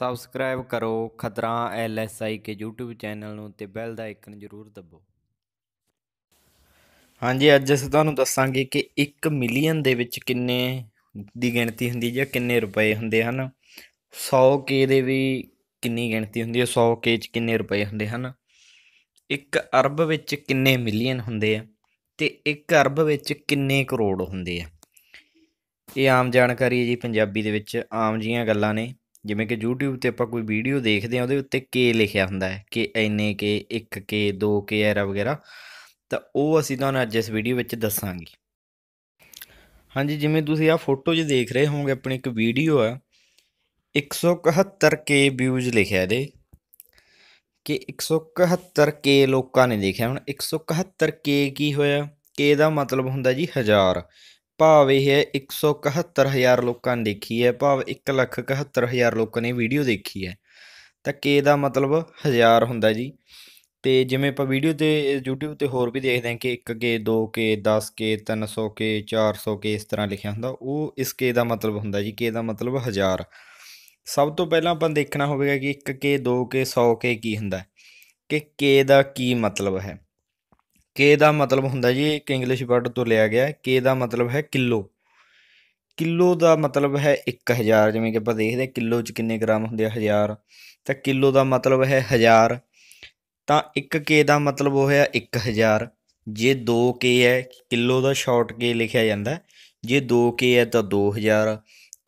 subscribe ਕਰੋ ਖਤਰਾ ਐਲਐਸਆਈ ਕੇ YouTube channel ਨੂੰ ਤੇ ਬੈਲ ਦਾ ਆਈਕਨ ਜ਼ਰੂਰ ਦਬੋ ਹਾਂਜੀ ਅੱਜ ਅਸੀਂ ਤੁਹਾਨੂੰ ਦੱਸਾਂਗੇ ਕਿ 1 ਮਿਲੀਅਨ ਦੇ ਵਿੱਚ ਕਿੰਨੇ ਦੀ ਗਿਣਤੀ ਹੁੰਦੀ ਜਾਂ ਕਿੰਨੇ ਰੁਪਏ ਹੁੰਦੇ ਹਨ 100 ਕੇ ਦੇ ਵੀ ਕਿੰਨੀ ਗਿਣਤੀ ਹੁੰਦੀ ਹੈ 100 ਕੇ ਚ ਕਿੰਨੇ ਰੁਪਏ ਹੁੰਦੇ ਹਨ 1 ਅਰਬ ਵਿੱਚ ਕਿੰਨੇ ਮਿਲੀਅਨ ਹੁੰਦੇ ਆ ਤੇ 1 ਅਰਬ ਵਿੱਚ ਕਿੰਨੇ ਕਰੋੜ ਹੁੰਦੇ ਆ ਇਹ ਆਮ ਜਾਣਕਾਰੀ ਹੈ ਜੀ ਪੰਜਾਬੀ ਦੇ ਵਿੱਚ ਆਮ ਜੀਆਂ ਗੱਲਾਂ ਨੇ ਜਿਵੇਂ ਕਿ YouTube ਤੇ ਆਪਾਂ ਕੋਈ ਵੀਡੀਓ ਦੇਖਦੇ ਆ ਉਹਦੇ ਉੱਤੇ K ਲਿਖਿਆ ਹੁੰਦਾ ਹੈ ਕਿ ਇੰਨੇ K 1K 2K ਐਰਾ ਵਗੈਰਾ ਤਾਂ ਉਹ ਅਸੀਂ ਤੁਹਾਨੂੰ ਅੱਜ ਇਸ ਵੀਡੀਓ ਵਿੱਚ ਦੱਸਾਂਗੇ ਹਾਂਜੀ ਜਿਵੇਂ ਤੁਸੀਂ ਆ ਫੋਟੋ 'ਚ ਦੇਖ ਰਹੇ ਹੋਵੋਗੇ ਆਪਣੀ ਇੱਕ ਵੀਡੀਓ ਆ 171K ਵਿਊਜ਼ ਲਿਖਿਆ ਇਹਦੇ ਕਿ 171K ਲੋਕਾਂ ਨੇ ਦੇਖਿਆ ਹੁਣ 171K ਕੀ ਹੋਇਆ K ਦਾ ਮਤਲਬ ਹੁੰਦਾ ਜੀ 1000 ਭਾਵ ਇਹ ਹੈ 171000 ਲੋਕਾਂ ਨੇ ਦੇਖੀ ਹੈ ਭਾਵ 171000 ਲੋਕਾਂ ਨੇ ਵੀਡੀਓ ਦੇਖੀ ਹੈ ਤਾਂ ਕੇ ਦਾ ਮਤਲਬ 1000 ਹੁੰਦਾ ਜੀ ਤੇ ਜਿਵੇਂ ਆਪਾਂ ਵੀਡੀਓ ਤੇ YouTube ਤੇ ਹੋਰ ਵੀ ਦੇਖਦੇ ਹਾਂ ਕਿ 1K 2K 10K 300K 400K ਇਸ ਤਰ੍ਹਾਂ ਲਿਖਿਆ ਹੁੰਦਾ ਉਹ ਇਸ K ਦਾ ਮਤਲਬ ਹੁੰਦਾ ਜੀ K ਦਾ ਮਤਲਬ 1000 ਸਭ ਤੋਂ ਪਹਿਲਾਂ ਆਪਾਂ ਦੇਖਣਾ ਹੋਵੇਗਾ ਕਿ 1K 2K 100K ਕੀ ਹੁੰਦਾ ਕਿ K ਦਾ ਕੀ ਮਤਲਬ ਹੈ ਕੇ ਦਾ ਮਤਲਬ ਹੁੰਦਾ ਜੀ ਇੱਕ ਇੰਗਲਿਸ਼ ਵਰਡ ਤੋਂ ਲਿਆ ਗਿਆ ਕੇ ਦਾ ਮਤਲਬ ਹੈ ਕਿਲੋ ਕਿਲੋ ਦਾ ਮਤਲਬ ਹੈ 1000 ਜਿਵੇਂ ਕਿ ਆਪਾਂ ਦੇਖਦੇ ਕਿਲੋ 'ਚ ਕਿੰਨੇ ਗ੍ਰਾਮ ਹੁੰਦੇ ਆ 1000 ਤਾਂ ਕਿਲੋ ਦਾ ਮਤਲਬ ਹੈ 1000 ਤਾਂ 1 ਕੇ ਦਾ ਮਤਲਬ ਹੋਇਆ 1000 ਜੇ 2 ਕੇ ਹੈ ਕਿਲੋ ਦਾ ਸ਼ਾਰਟ ਕੇ ਲਿਖਿਆ ਜਾਂਦਾ ਜੇ 2 ਕੇ ਹੈ ਤਾਂ 2000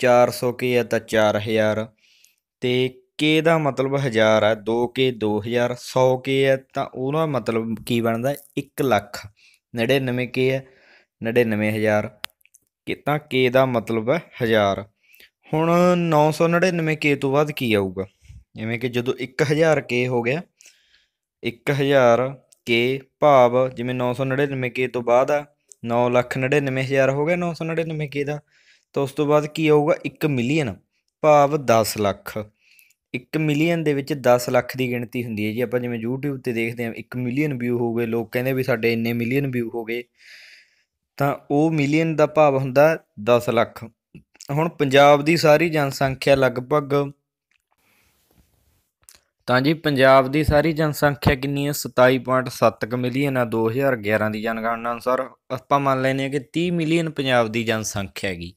400 ਕੇ ਹੈ ਤਾਂ 4000 ਤੇ ਕੇ ਦਾ ਮਤਲਬ ਹਜ਼ਾਰ ਹੈ 2k 2000 ਕੇ ਹੈ ਤਾਂ ਉਹਦਾ ਮਤਲਬ ਕੀ ਬਣਦਾ 1 ਲੱਖ 99k ਹੈ 99000 ਕਿ ਤਾਂ k ਦਾ ਮਤਲਬ ਹੈ ਹਜ਼ਾਰ ਹੁਣ 999k ਤੋਂ ਬਾਅਦ ਕੀ ਆਊਗਾ ਜਿਵੇਂ ਕਿ ਜਦੋਂ 1000k ਹੋ ਗਿਆ 1000k ਭਾਵ ਜਿਵੇਂ 999k ਤੋਂ ਬਾਅਦ ਆ 999000 ਹੋ ਗਿਆ 999k ਦਾ ਤਾਂ ਉਸ ਤੋਂ ਬਾਅਦ ਕੀ ਆਊਗਾ 1 ਮਿਲੀਅਨ ਭਾਵ 10 ਲੱਖ 1 ਮਿਲੀਅਨ ਦੇ ਵਿੱਚ 10 ਲੱਖ ਦੀ ਗਿਣਤੀ ਹੁੰਦੀ ਹੈ ਜੀ ਆਪਾਂ ਜਿਵੇਂ YouTube ਤੇ ਦੇਖਦੇ ਹਾਂ 1 ਮਿਲੀਅਨ ਵਿਊ ਹੋ ਗਏ ਲੋਕ ਕਹਿੰਦੇ ਵੀ ਸਾਡੇ ਇੰਨੇ ਮਿਲੀਅਨ ਵਿਊ ਹੋ ਗਏ ਤਾਂ ਉਹ ਮਿਲੀਅਨ ਦਾ ਭਾਵ ਹੁੰਦਾ 10 ਲੱਖ ਹੁਣ ਪੰਜਾਬ ਦੀ ਸਾਰੀ ਜਨਸੰਖਿਆ ਲਗਭਗ ਤਾਂ ਜੀ ਪੰਜਾਬ ਦੀ ਸਾਰੀ ਜਨਸੰਖਿਆ ਕਿੰਨੀ ਹੈ 27.7 ਮਿਲੀਅਨ ਆ 2011 ਦੀ ਜਨਗਣਨਾ ਅਨੁਸਾਰ ਆਪਾਂ ਮੰਨ ਲੈਨੇ ਆ ਕਿ 30 ਮਿਲੀਅਨ ਪੰਜਾਬ ਦੀ ਜਨਸੰਖਿਆ ਹੈਗੀ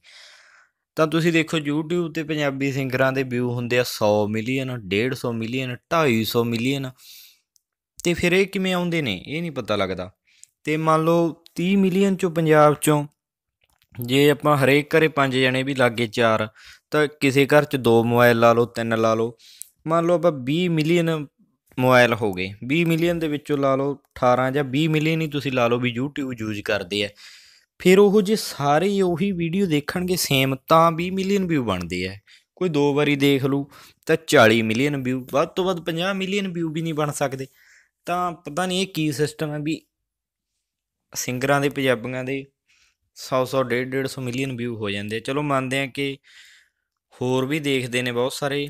ਤਾਂ ਤੁਸੀਂ ਦੇਖੋ YouTube ਤੇ ਪੰਜਾਬੀ ਸਿੰਗਰਾਂ ਦੇ ਵਿਊ ਹੁੰਦੇ ਆ 100 ਮਿਲੀਅਨ 150 ਮਿਲੀਅਨ 250 ਮਿਲੀਅਨ ਤੇ ਫਿਰ ਇਹ ਕਿਵੇਂ ਆਉਂਦੇ ਨੇ ਇਹ ਨਹੀਂ ਪਤਾ ਲੱਗਦਾ ਤੇ ਮੰਨ ਲਓ 30 ਮਿਲੀਅਨ ਚੋਂ ਪੰਜਾਬ ਚੋਂ ਜੇ ਆਪਾਂ ਹਰੇਕ ਘਰੇ ਪੰਜ ਜਣੇ ਵੀ ਲਾਗੇ ਚਾਰ ਤਾਂ ਕਿਸੇ ਘਰ ਚ ਦੋ ਮੋਬਾਈਲ ਲਾ ਲਓ ਤਿੰਨ ਲਾ ਲਓ ਮੰਨ ਲਓ ਆਪਾਂ 20 ਮਿਲੀਅਨ ਮੋਬਾਈਲ ਹੋ ਗਏ 20 ਮਿਲੀਅਨ ਦੇ ਵਿੱਚੋਂ ਲਾ ਲਓ 18 ਜਾਂ 20 ਮਿਲੀਅਨ ਹੀ ਤੁਸੀਂ ਲਾ ਲਓ ਵੀ YouTube ਯੂਜ਼ ਕਰਦੇ ਆ ਫਿਰ ਉਹ ਜੇ ਸਾਰੇ ਉਹੀ ਵੀਡੀਓ ਦੇਖਣਗੇ ਸੇਮ ਤਾਂ 20 ਮਿਲੀਅਨ ਵਿਊ ਬਣਦੇ ਐ ਕੋਈ ਦੋ ਵਾਰੀ ਦੇਖ ਲੂ ਤਾਂ 40 ਮਿਲੀਅਨ ਵਿਊ ਵੱਧ ਤੋਂ ਵੱਧ 50 ਮਿਲੀਅਨ ਵਿਊ ਵੀ ਨਹੀਂ ਬਣ ਸਕਦੇ ਤਾਂ ਪਤਾ ਨਹੀਂ ਇਹ ਕੀ ਸਿਸਟਮ ਹੈ ਵੀ ਸਿੰਗਰਾਂ ਦੇ ਪੰਜਾਬੀਆਂ ਦੇ 100 100 150 150 ਮਿਲੀਅਨ ਵਿਊ ਹੋ ਜਾਂਦੇ ਚਲੋ ਮੰਨਦੇ ਆ ਕਿ ਹੋਰ ਵੀ ਦੇਖਦੇ ਨੇ ਬਹੁਤ ਸਾਰੇ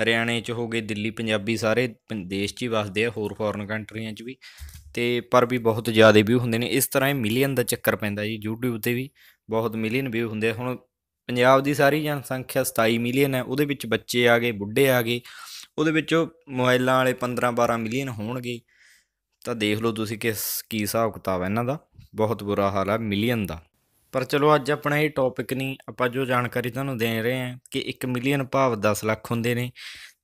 ਹਰਿਆਣੇ ਚ ਹੋਗੇ ਦਿੱਲੀ ਪੰਜਾਬੀ ਸਾਰੇ ਦੇਸ਼ 'ਚ ਹੀ ਵਸਦੇ ਆ ਹੋਰ ਫੋਰਨ ਕੰਟਰੀਆਂ 'ਚ ਵੀ ਤੇ ਪਰ ਵੀ ਬਹੁਤ ਜ਼ਿਆਦਾ ਵਿਊ ਹੁੰਦੇ ਨੇ ਇਸ ਤਰ੍ਹਾਂ ਇਹ ਮਿਲੀਅਨ ਦਾ ਚੱਕਰ ਪੈਂਦਾ ਜੀ YouTube ਤੇ ਵੀ ਬਹੁਤ ਮਿਲੀਅਨ ਵਿਊ ਹੁੰਦੇ ਹੁਣ ਪੰਜਾਬ ਦੀ ਸਾਰੀ ਜਨਸੰਖਿਆ 27 ਮਿਲੀਅਨ ਹੈ ਉਹਦੇ ਵਿੱਚ ਬੱਚੇ ਆ ਗਏ ਬੁੱਢੇ ਆ ਗਏ ਉਹਦੇ ਵਿੱਚੋਂ ਮੋਬਾਈਲਾਂ ਵਾਲੇ 15 12 ਮਿਲੀਅਨ ਹੋਣਗੇ ਤਾਂ ਦੇਖ ਲਓ ਤੁਸੀਂ ਕਿਸ ਕੀ ਹਿਸਾਬ ਕਿਤਾਬ ਹੈ ਇਹਨਾਂ ਦਾ ਬਹੁਤ ਬੁਰਾ ਹਾਲ ਹੈ ਮਿਲੀਅਨ ਦਾ ਪਰ ਚਲੋ ਅੱਜ ਆਪਣਾ ਇਹ ਟੌਪਿਕ ਨਹੀਂ ਆਪਾਂ ਜੋ ਜਾਣਕਾਰੀ ਤੁਹਾਨੂੰ ਦੇ ਰਹੇ ਹਾਂ ਕਿ 1 ਮਿਲੀਅਨ ਭਾਵ 10 ਲੱਖ ਹੁੰਦੇ ਨੇ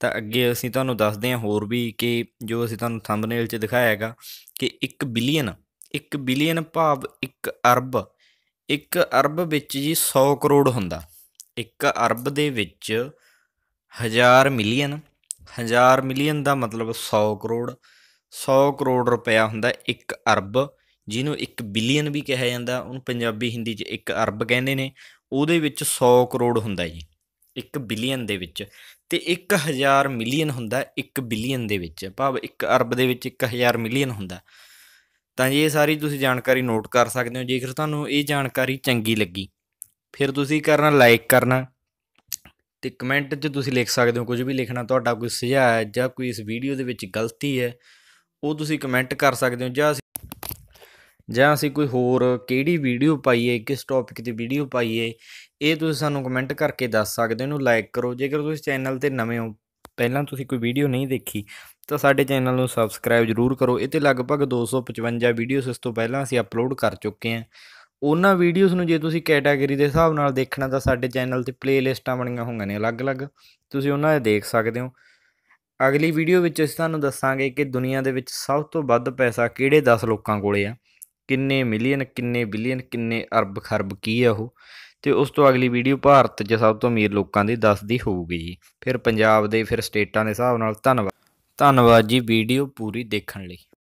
ਤਾਂ ਅੱਗੇ ਅਸੀਂ ਤੁਹਾਨੂੰ ਦੱਸਦੇ ਹਾਂ ਹੋਰ ਵੀ ਕਿ ਜੋ ਅਸੀਂ ਤੁਹਾਨੂੰ ਥੰਬਨੇਲ 'ਚ ਦਿਖਾਇਆ ਹੈਗਾ ਕਿ 1 ਬਿਲੀਅਨ 1 ਬਿਲੀਅਨ ਭਾਵ 1 ਅਰਬ 1 ਅਰਬ ਵਿੱਚ ਜੀ 100 ਕਰੋੜ ਹੁੰਦਾ 1 ਅਰਬ ਦੇ ਵਿੱਚ 1000 ਮਿਲੀਅਨ 1000 ਮਿਲੀਅਨ ਦਾ ਮਤਲਬ 100 ਕਰੋੜ 100 ਕਰੋੜ ਰੁਪਇਆ ਹੁੰਦਾ 1 ਅਰਬ ਜਿਹਨੂੰ 1 ਬਿਲੀਅਨ ਵੀ ਕਿਹਾ ਜਾਂਦਾ ਉਹਨੂੰ ਪੰਜਾਬੀ ਹਿੰਦੀ 'ਚ 1 ਅਰਬ ਕਹਿੰਦੇ ਨੇ ਉਹਦੇ ਵਿੱਚ 100 ਕਰੋੜ ਹੁੰਦਾ ਜੀ 1 ਬਿਲੀਅਨ ਦੇ ਵਿੱਚ ਤੇ 1000 ਮਿਲੀਅਨ ਹੁੰਦਾ 1 ਬਿਲੀਅਨ ਦੇ ਵਿੱਚ ਭਾਵ 1 ਅਰਬ ਦੇ ਵਿੱਚ 1000 ਮਿਲੀਅਨ ਹੁੰਦਾ ਤਾਂ ਇਹ ਸਾਰੀ ਤੁਸੀਂ ਜਾਣਕਾਰੀ ਨੋਟ ਕਰ ਸਕਦੇ ਹੋ ਜੇਕਰ ਤੁਹਾਨੂੰ ਇਹ ਜਾਣਕਾਰੀ ਚੰਗੀ ਲੱਗੀ ਫਿਰ ਤੁਸੀਂ ਕਰਨਾ ਲਾਈਕ ਕਰਨਾ ਤੇ ਕਮੈਂਟ 'ਚ ਤੁਸੀਂ ਲਿਖ ਸਕਦੇ ਹੋ ਕੁਝ ਵੀ ਲਿਖਣਾ ਤੁਹਾਡਾ ਕੋਈ ਸੁਝਾਅ ਹੈ ਜਾਂ ਕੋਈ ਇਸ ਵੀਡੀਓ ਦੇ ਵਿੱਚ ਗਲਤੀ ਹੈ ਉਹ ਤੁਸੀਂ ਕਮੈਂਟ ਕਰ ਸਕਦੇ ਹੋ ਜਾਂ ਜਾਂ ਅਸੀਂ ਕੋਈ ਹੋਰ ਕਿਹੜੀ ਵੀਡੀਓ ਪਾਈਏ ਕਿਸ ਟੌਪਿਕ ਤੇ ਵੀਡੀਓ ਪਾਈਏ ਇਹ ਤੁਸੀਂ ਸਾਨੂੰ ਕਮੈਂਟ ਕਰਕੇ ਦੱਸ ਸਕਦੇ ਹੋ ਨੂੰ ਲਾਈਕ ਕਰੋ ਜੇਕਰ ਤੁਸੀਂ ਚੈਨਲ ਤੇ ਨਵੇਂ ਹੋ ਪਹਿਲਾਂ ਤੁਸੀਂ ਕੋਈ ਵੀਡੀਓ ਨਹੀਂ ਦੇਖੀ ਤਾਂ ਸਾਡੇ ਚੈਨਲ ਨੂੰ ਸਬਸਕ੍ਰਾਈਬ ਜ਼ਰੂਰ ਕਰੋ ਇਹ ਤੇ ਲਗਭਗ 255 ਵੀਡੀਓਸ ਇਸ ਤੋਂ ਪਹਿਲਾਂ ਅਸੀਂ ਅਪਲੋਡ ਕਰ ਚੁੱਕੇ ਹਾਂ ਉਹਨਾਂ ਵੀਡੀਓਜ਼ ਨੂੰ ਜੇ ਤੁਸੀਂ ਕੈਟਾਗਰੀ ਦੇ ਹਿਸਾਬ ਨਾਲ ਦੇਖਣਾ ਤਾਂ ਸਾਡੇ ਚੈਨਲ ਤੇ ਪਲੇਲਿਸਟਾਂ ਬਣੀਆਂ ਹੋਈਆਂ ਨੇ ਅਲੱਗ-ਅਲੱਗ ਤੁਸੀਂ ਉਹਨਾਂ ਦੇ ਦੇਖ ਸਕਦੇ ਹੋ ਅਗਲੀ ਵੀਡੀਓ ਵਿੱਚ ਅਸੀਂ ਤੁਹਾਨੂੰ ਦੱਸਾਂਗੇ ਕਿ ਦੁਨੀਆ ਦੇ ਵਿੱਚ ਸਭ ਤੋਂ ਵੱਧ ਪੈਸਾ ਕਿਹੜੇ 10 ਲੋਕਾਂ ਕੋਲੇ ਆ ਕਿੰਨੇ ਮਿਲੀਅਨ ਕਿੰਨੇ ਬਿਲੀਅਨ ਕਿੰਨੇ ਅਰਬ ਖਰਬ ਕੀ ਆ ਉਹ ਤੇ ਉਸ ਤੋਂ ਅਗਲੀ ਵੀਡੀਓ ਭਾਰਤ 'ਚ ਸਭ ਤੋਂ ਅਮੀਰ ਲੋਕਾਂ ਦੀ ਦੱਸਦੀ ਹੋਊਗੀ ਜੀ ਫਿਰ ਪੰਜਾਬ ਦੇ ਫਿਰ ਸਟੇਟਾਂ ਦੇ ਹਿਸਾਬ ਨਾਲ ਧੰਨਵਾਦ ਧੰਨਵਾਦ ਜੀ ਵੀਡੀਓ ਪੂਰੀ ਦੇਖਣ ਲਈ